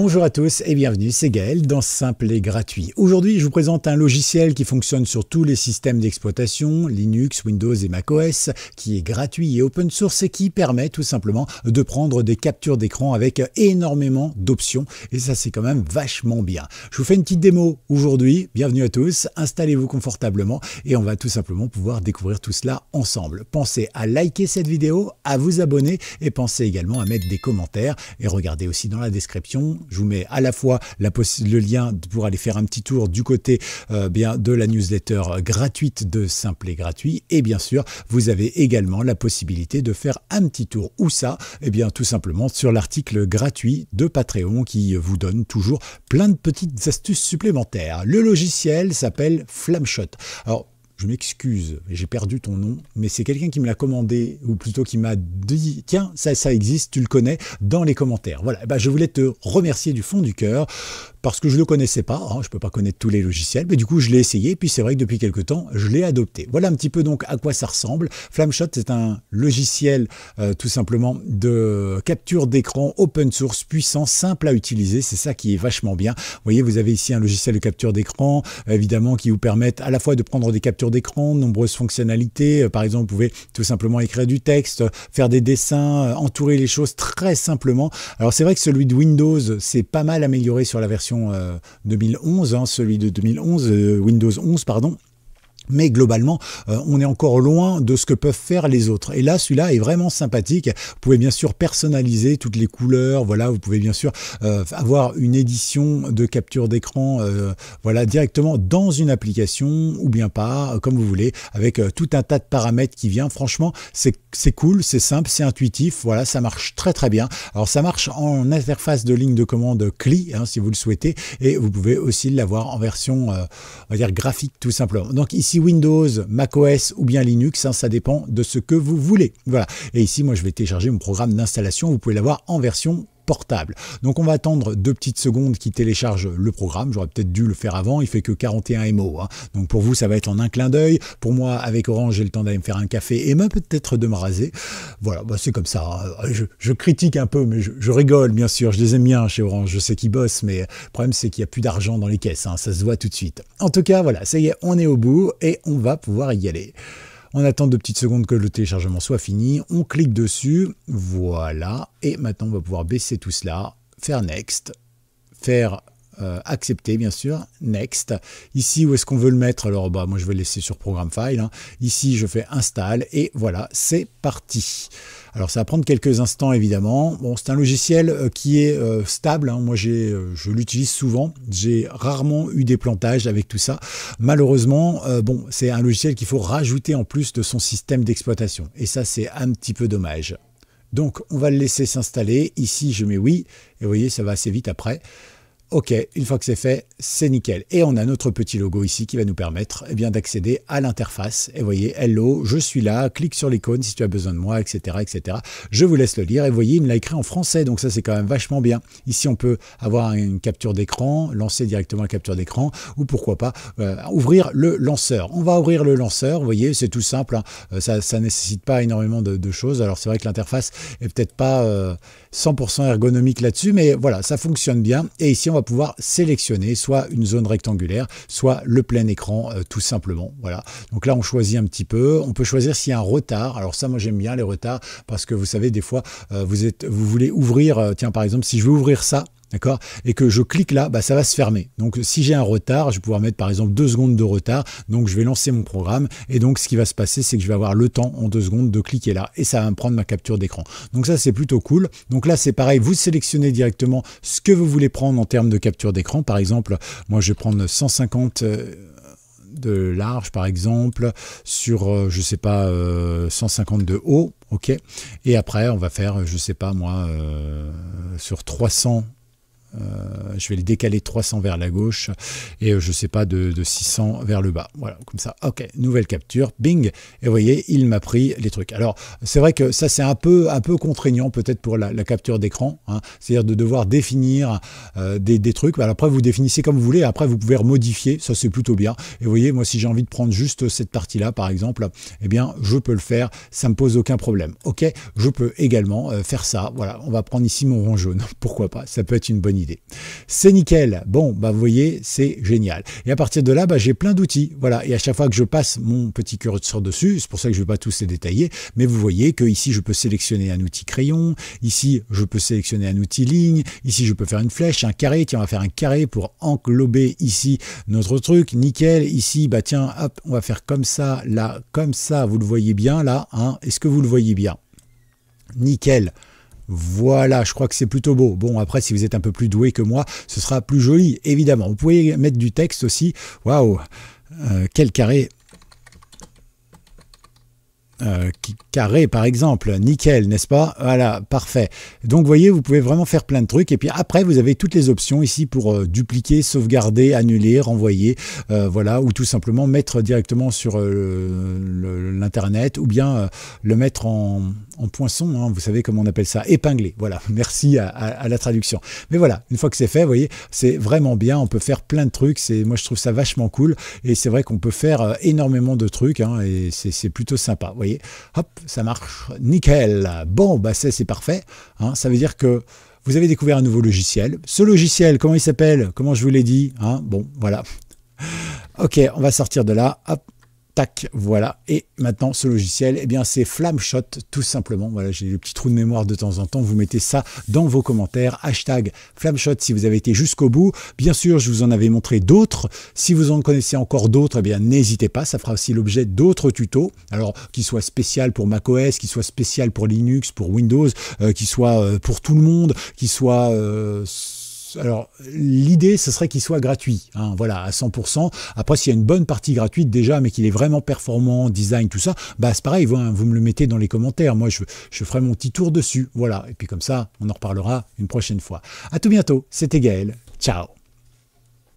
Bonjour à tous et bienvenue, c'est Gaël dans Simple et Gratuit. Aujourd'hui, je vous présente un logiciel qui fonctionne sur tous les systèmes d'exploitation, Linux, Windows et macOS, qui est gratuit et open source et qui permet tout simplement de prendre des captures d'écran avec énormément d'options et ça c'est quand même vachement bien. Je vous fais une petite démo aujourd'hui, bienvenue à tous, installez-vous confortablement et on va tout simplement pouvoir découvrir tout cela ensemble. Pensez à liker cette vidéo, à vous abonner et pensez également à mettre des commentaires et regardez aussi dans la description je vous mets à la fois le lien pour aller faire un petit tour du côté euh, bien de la newsletter gratuite de Simple et Gratuit. Et bien sûr, vous avez également la possibilité de faire un petit tour. Où ça Eh bien, tout simplement sur l'article gratuit de Patreon qui vous donne toujours plein de petites astuces supplémentaires. Le logiciel s'appelle Flamshot. Alors, je m'excuse, j'ai perdu ton nom, mais c'est quelqu'un qui me l'a commandé, ou plutôt qui m'a dit, tiens, ça, ça existe, tu le connais, dans les commentaires. Voilà, eh ben, je voulais te remercier du fond du cœur parce que je ne le connaissais pas, hein, je ne peux pas connaître tous les logiciels, mais du coup je l'ai essayé, et puis c'est vrai que depuis quelques temps, je l'ai adopté. Voilà un petit peu donc à quoi ça ressemble. Flamshot, c'est un logiciel euh, tout simplement de capture d'écran open source, puissant, simple à utiliser, c'est ça qui est vachement bien. Vous voyez, vous avez ici un logiciel de capture d'écran, évidemment, qui vous permet à la fois de prendre des captures d'écran, de nombreuses fonctionnalités, euh, par exemple, vous pouvez tout simplement écrire du texte, faire des dessins, euh, entourer les choses très simplement. Alors c'est vrai que celui de Windows, c'est pas mal amélioré sur la version 2011, euh, hein, celui de 2011, euh, Windows 11, pardon, mais globalement, euh, on est encore loin de ce que peuvent faire les autres. Et là, celui-là est vraiment sympathique. Vous pouvez bien sûr personnaliser toutes les couleurs, voilà, vous pouvez bien sûr euh, avoir une édition de capture d'écran, euh, voilà, directement dans une application ou bien pas, comme vous voulez, avec tout un tas de paramètres qui vient. Franchement, c'est cool, c'est simple, c'est intuitif, voilà, ça marche très très bien. Alors ça marche en interface de ligne de commande CLI, hein, si vous le souhaitez, et vous pouvez aussi l'avoir en version, dire, graphique tout simplement. Donc ici, Windows, macOS ou bien Linux, hein, ça dépend de ce que vous voulez. Voilà. Et ici, moi, je vais télécharger mon programme d'installation. Vous pouvez l'avoir en version portable. Donc on va attendre deux petites secondes qu'il télécharge le programme. J'aurais peut-être dû le faire avant. Il fait que 41 MO. Hein. Donc pour vous, ça va être en un clin d'œil. Pour moi, avec Orange, j'ai le temps d'aller me faire un café et même peut-être de me raser. Voilà, bah, c'est comme ça. Hein. Je, critique un peu, mais je, rigole, bien sûr. Je les aime bien chez Orange. Je sais qu'ils bossent, mais le problème, c'est qu'il n'y a plus d'argent dans les caisses. Hein. Ça se voit tout de suite. En tout cas, voilà, ça y est, on est au bout et on va pouvoir y aller. On attend deux petites secondes que le téléchargement soit fini. On clique dessus. Voilà. Et maintenant, on va pouvoir baisser tout cela, faire Next, faire euh, accepter bien sûr, next. Ici où est-ce qu'on veut le mettre Alors bah moi je vais laisser sur programme file. Hein. Ici je fais install et voilà c'est parti. Alors ça va prendre quelques instants évidemment. Bon c'est un logiciel euh, qui est euh, stable. Hein. Moi j'ai je l'utilise souvent. J'ai rarement eu des plantages avec tout ça. Malheureusement bon c'est un logiciel qu'il faut rajouter en plus de son système d'exploitation et ça c'est un petit peu dommage. Donc on va le laisser s'installer. Ici je mets oui et vous voyez ça va assez vite après. OK, une fois que c'est fait, c'est nickel. Et on a notre petit logo ici qui va nous permettre eh bien d'accéder à l'interface. Et voyez, hello, je suis là, clique sur l'icône si tu as besoin de moi, etc., etc. Je vous laisse le lire et voyez, il me l'a écrit en français, donc ça c'est quand même vachement bien. Ici, on peut avoir une capture d'écran, lancer directement la capture d'écran, ou pourquoi pas euh, ouvrir le lanceur. On va ouvrir le lanceur, vous voyez, c'est tout simple, hein. euh, ça ne nécessite pas énormément de, choses. Alors c'est vrai que l'interface est peut-être pas 100% euh, ergonomique là-dessus, mais voilà, ça fonctionne bien. Et ici, on pouvoir sélectionner soit une zone rectangulaire, soit le plein écran euh, tout simplement. Voilà. Donc là, on choisit un petit peu. On peut choisir s'il y a un retard. Alors ça, moi, j'aime bien les retards parce que vous savez, des fois, euh, vous, êtes, vous voulez ouvrir, euh, tiens, par exemple, si je veux ouvrir ça, D'accord Et que je clique là, bah, ça va se fermer. Donc si j'ai un retard, je vais pouvoir mettre par exemple deux secondes de retard. Donc je vais lancer mon programme. Et donc ce qui va se passer, c'est que je vais avoir le temps en deux secondes de cliquer là. Et ça va me prendre ma capture d'écran. Donc ça, c'est plutôt cool. Donc là, c'est pareil. Vous sélectionnez directement ce que vous voulez prendre en termes de capture d'écran. Par exemple, moi, je vais prendre 150... Euh, de large par exemple sur euh, je sais pas 150 euh, de haut ok et après on va faire je sais pas moi sur 300 euh, je vais les décaler 300 vers la gauche et euh, je sais pas de, 600 vers le bas. Voilà, comme ça. Ok, nouvelle capture, bing. Et vous voyez, il m'a pris les trucs. Alors c'est vrai que ça c'est un peu un peu contraignant peut-être pour la, capture d'écran, hein. c'est-à-dire de devoir définir euh, des, trucs. Alors, après vous définissez comme vous voulez. Après vous pouvez modifier, ça c'est plutôt bien. Et vous voyez, moi si j'ai envie de prendre juste cette partie-là par exemple, eh bien je peux le faire, ça me pose aucun problème. Ok, je peux également faire ça. Voilà, on va prendre ici mon rond jaune. Pourquoi pas Ça peut être une bonne idée. C'est nickel. Bon, bah vous voyez, c'est génial. Et à partir de là, bah, j'ai plein d'outils. Voilà. Et à chaque fois que je passe mon petit curseur dessus, c'est pour ça que je ne vais pas tous les détailler, mais vous voyez que ici je peux sélectionner un outil crayon, ici je peux sélectionner un outil ligne, ici je peux faire une flèche, un carré, tiens on va faire un carré pour englober ici notre truc, nickel, ici bah tiens hop on va faire comme ça, là, comme ça, vous le voyez bien là, hein. est-ce que vous le voyez bien Nickel voilà, je crois que c'est plutôt beau. Bon, après, si vous êtes un peu plus doué que moi, ce sera plus joli, évidemment. Vous pouvez mettre du texte aussi. Waouh, euh, quel carré euh, carré par exemple, nickel, n'est-ce pas Voilà, parfait. Donc vous voyez, vous pouvez vraiment faire plein de trucs et puis après vous avez toutes les options ici pour euh, dupliquer, sauvegarder, annuler, renvoyer, euh, voilà, ou tout simplement mettre directement sur euh, l'internet ou bien le mettre en, en poinçon, hein. vous savez comment on appelle ça, épingler voilà, merci à, la traduction. Mais voilà, une fois que c'est fait, vous voyez, c'est vraiment bien, on peut faire plein de trucs, c'est moi je trouve ça vachement cool et c'est vrai qu'on peut faire énormément de trucs hein. et c'est plutôt sympa, hop, ça marche, nickel. Bon, bah c'est parfait. Hein. ça veut dire que vous avez découvert un nouveau logiciel. Ce logiciel, comment il s'appelle Comment je vous l'ai dit hein Bon, voilà. Ok, on va sortir de là. Hop, Tac, voilà. Et maintenant, ce logiciel, et eh bien, c'est Flamshot, tout simplement. Voilà, j'ai le petit trou de mémoire de temps en temps. Vous mettez ça dans vos commentaires. Hashtag Flamshot si vous avez été jusqu'au bout. Bien sûr, je vous en avais montré d'autres. Si vous en connaissez encore d'autres, eh bien, n'hésitez pas. Ça fera aussi l'objet d'autres tutos. Alors, qu'ils soient spécial pour macOS, qu'ils soient spécial pour Linux, pour Windows, euh, qu'ils soient euh, pour tout le monde, qu'ils soient... Euh, alors l'idée ce serait qu'il soit gratuit, hein, voilà à 100%. Après s'il y a une bonne partie gratuite déjà, mais qu'il est vraiment performant, design tout ça, bah c'est pareil, vous, me le mettez dans les commentaires. Moi je, je ferai mon petit tour dessus, voilà. Et puis comme ça, on en reparlera une prochaine fois. À tout bientôt. C'était Gaël. Ciao.